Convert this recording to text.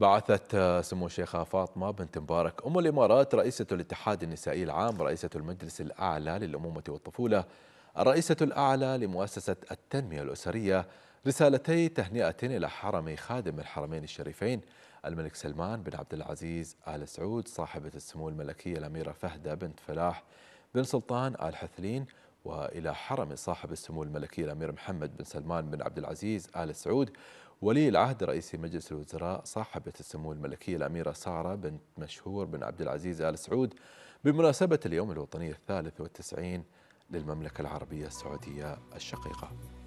بعثت آه، سمو الشيخة فاطمة بنت مبارك أم الإمارات رئيسة الاتحاد النسائي العام رئيسة المجلس الأعلى للأمومة والطفولة الرئيسة الأعلى لمؤسسة التنمية الأسرية رسالتي تهنئة إلى حرم خادم الحرمين الشريفين الملك سلمان بن عبد العزيز آل سعود صاحبة السمو الملكية الأميرة فهدة بنت فلاح بن سلطان آل حثلين وإلى حرم صاحب السمو الملكي الأمير محمد بن سلمان بن عبد العزيز آل سعود ولي العهد رئيس مجلس الوزراء صاحبة السمو الملكية الأميرة سارة بنت مشهور بن عبد العزيز آل سعود بمناسبة اليوم الوطني الثالث والتسعين للمملكة العربية السعودية الشقيقة